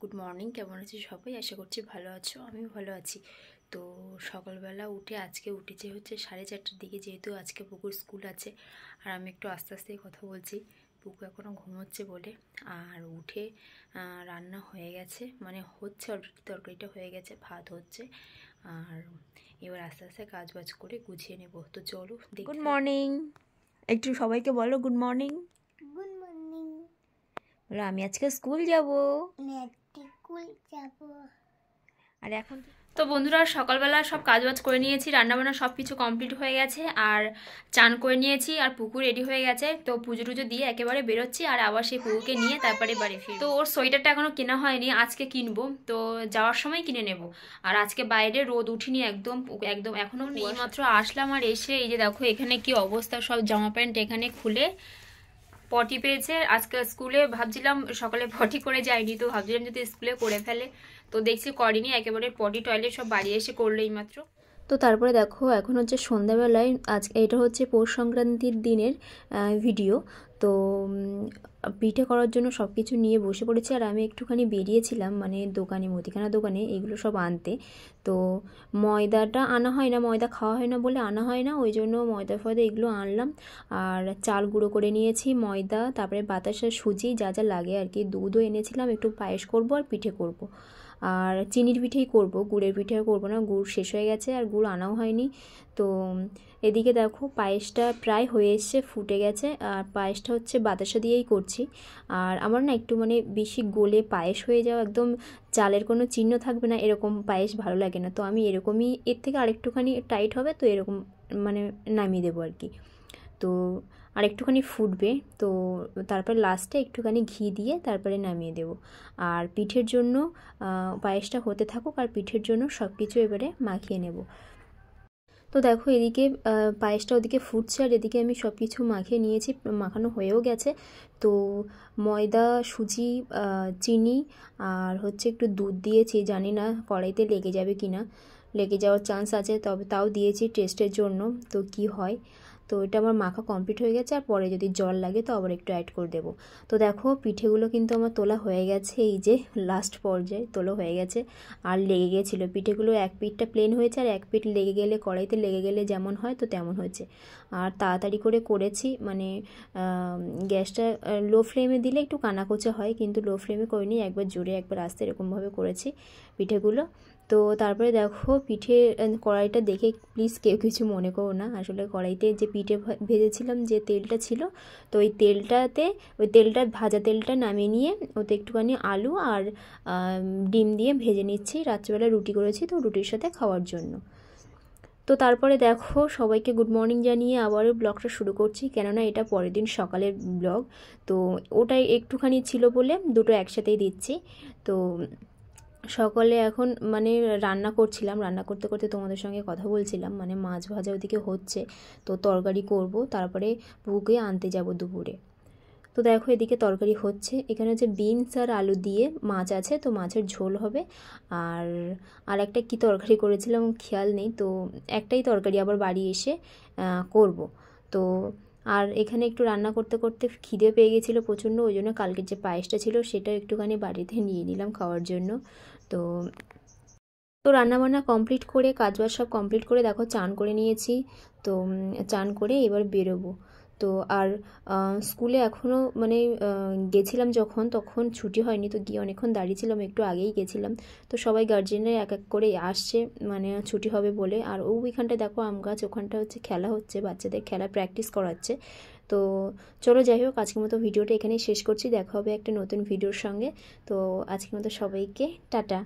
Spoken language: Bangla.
গুড মর্নিং কেমন আছি সবাই আশা করছি ভালো আছো আমি ভালো আছি তো সকালবেলা উঠে আজকে উঠেছে হচ্ছে সাড়ে চারটার দিকে যেহেতু আজকে পুকুর স্কুল আছে আর আমি একটু আস্তে আস্তে কথা বলছি পুকুর এখনও ঘুমোচ্ছে বলে আর উঠে রান্না হয়ে গেছে মানে হচ্ছে অলরেডি তরকারিটা হয়ে গেছে ভাত হচ্ছে আর এবার আস্তে আস্তে কাজ বাজ করে গুছিয়ে নেবো তো চলো গুড মর্নিং একটু সবাইকে বলো গুড মর্নিং আমি আজকে স্কুল যাব আর এখন তো বন্ধুরা সকালবেলা সব কাজবাজ করে নিয়েছি রান্নাবান্না সব কিছু কমপ্লিট হয়ে গেছে আর চান করে নিয়েছি আর পুকুর রেডি হয়ে গেছে তো পুজো টুজো দিয়ে একেবারে বেরোচ্ছি আর আবার সেই পুকুরকে নিয়ে তারপরে বাড়ি ফিরি তো ওর সোয়েটারটা এখনও কেনা হয়নি আজকে কিনবো তো যাওয়ার সময় কিনে নেব আর আজকে বাইরে রোদ উঠিনি একদম একদম এখনও মাত্র আসলাম আর এসে এই যে দেখো এখানে কি অবস্থা সব জামা প্যান্ট এখানে খুলে পটি পেয়েছে আজকে স্কুলে ভাবছিলাম সকালে পটি করে যায়নি তো ভাবছিলাম যদি স্কুলে করে ফেলে তো দেখছি করেনি একেবারে পটি টয়লেট সব বাড়ি এসে করলো এইমাত্র তো তারপরে দেখো এখন হচ্ছে সন্ধ্যাবেলায় আজ এটা হচ্ছে পৌষ সংক্রান্তির দিনের ভিডিও তো পিঠে করার জন্য সব কিছু নিয়ে বসে পড়েছি আর আমি একটুখানি বেরিয়েছিলাম মানে দোকানে মুদিখানা দোকানে এগুলো সব আনতে তো ময়দাটা আনা হয় না ময়দা খাওয়া হয় না বলে আনা হয় না ওই জন্য ময়দা ফয়দা এগুলো আনলাম আর চাল গুঁড়ো করে নিয়েছি ময়দা তারপরে বাতাসা সুজি যা যা লাগে আর কি দুধও এনেছিলাম একটু পায়েস করব আর পিঠে করব। আর চিনির পিঠেই করব গুড়ের পিঠে করব না গুড় শেষ হয়ে গেছে আর গুড় আনাও হয়নি তো এদিকে দেখো পায়েসটা প্রায় হয়ে এসছে ফুটে গেছে আর পায়েসটা হচ্ছে বাতাসা দিয়েই করছি আর আমার না একটু মানে বেশি গোলে পায়েস হয়ে যাওয়া একদম চালের কোনো চিহ্ন থাকবে না এরকম পায়েস ভালো লাগে না তো আমি এরকমই এর থেকে আরেকটুখানি টাইট হবে তো এরকম মানে নামিয়ে দেবো আর কি তো আর একটুখানি ফুটবে তো তারপরে লাস্টে একটুখানি ঘি দিয়ে তারপরে নামিয়ে দেব আর পিঠের জন্য পায়েসটা হতে থাকুক আর পিঠের জন্য সব কিছু এবারে মাখিয়ে নেব তো দেখো এদিকে পায়েসটা ওদিকে ফুটছে আর এদিকে আমি সব কিছু মাখিয়ে নিয়েছি মাখানো হয়েও গেছে তো ময়দা সুজি চিনি আর হচ্ছে একটু দুধ দিয়েছি জানি না কড়াইতে লেগে যাবে কি না লেগে যাওয়ার চান্স আছে তবে তাও দিয়েছি টেস্টের জন্য তো কি হয় তো এটা আমার মাখা কমপ্লিট হয়ে গেছে আর পরে যদি জল লাগে তো আবার একটু অ্যাড করে দেবো তো দেখো পিঠেগুলো কিন্তু আমার তোলা হয়ে গেছে এই যে লাস্ট পর্যায়ে তোলা হয়ে গেছে আর লেগে গেছিলো পিঠেগুলো এক পিঠটা প্লেন হয়েছে আর এক পিঠ লেগে গেলে কড়াইতে লেগে গেলে যেমন হয় তো তেমন হয়েছে আর তাড়াতাড়ি করে করেছি মানে গ্যাসটা লো ফ্লেমে দিলে একটু কানাকোচা হয় কিন্তু লো ফ্লেমে করিনি একবার জোরে একবার আস্তে এরকমভাবে করেছি পিঠেগুলো তো তারপরে দেখো পিঠে কড়াইটা দেখে প্লিজ কেউ কিছু মনে করো না আসলে কড়াইতে যে পিঠে ভেজেছিলাম যে তেলটা ছিল তো ওই তেলটাতে ওই তেলটা ভাজা তেলটা নামিয়ে নিয়ে ওতে একটুখানি আলু আর ডিম দিয়ে ভেজে নিচ্ছি রাত্রিবেলা রুটি করেছি তো রুটির সাথে খাওয়ার জন্য তো তারপরে দেখো সবাইকে গুড মর্নিং জানিয়ে আবারও ব্লগটা শুরু করছি কেননা এটা পরের দিন সকালের ব্লগ তো ওটাই একটুখানি ছিল বলে দুটো একসাথেই দিচ্ছি তো সকালে এখন মানে রান্না করছিলাম রান্না করতে করতে তোমাদের সঙ্গে কথা বলছিলাম মানে মাছ ভাজা ওদিকে হচ্ছে তো তরকারি করব তারপরে বুকে আনতে যাব দুপুরে তো দেখো এদিকে তরকারি হচ্ছে এখানে হচ্ছে বিনস আর আলু দিয়ে মাছ আছে তো মাছের ঝোল হবে আর আর একটা কি তরকারি করেছিলাম খেয়াল নেই তো একটাই তরকারি আবার বাড়ি এসে করব তো আর এখানে একটু রান্না করতে করতে খিদে পেয়ে গেছিলো প্রচণ্ড ওই জন্য কালকের যে পায়েসটা ছিল সেটা একটুখানি বাড়িতে নিয়ে নিলাম খাওয়ার জন্য তো তো রান্নাবান্না কমপ্লিট করে কাজবাজ সব কমপ্লিট করে দেখো চান করে নিয়েছি তো চান করে এবার বেরোবো তো আর স্কুলে এখনও মানে গেছিলাম যখন তখন ছুটি হয়নি তো গিয়ে অনেকক্ষণ দাঁড়িয়েছিলাম একটু আগেই গেছিলাম তো সবাই গার্জেনরা এক এক করে আসছে মানে ছুটি হবে বলে আর ওইখানটা দেখো আম গাছ ওখানটা হচ্ছে খেলা হচ্ছে বাচ্চাদের খেলা প্র্যাকটিস করাচ্ছে তো চলো যাই হোক আজকের মতো ভিডিওটা এখানেই শেষ করছি দেখা হবে একটা নতুন ভিডিওর সঙ্গে তো আজকের মতো সবাইকে টাটা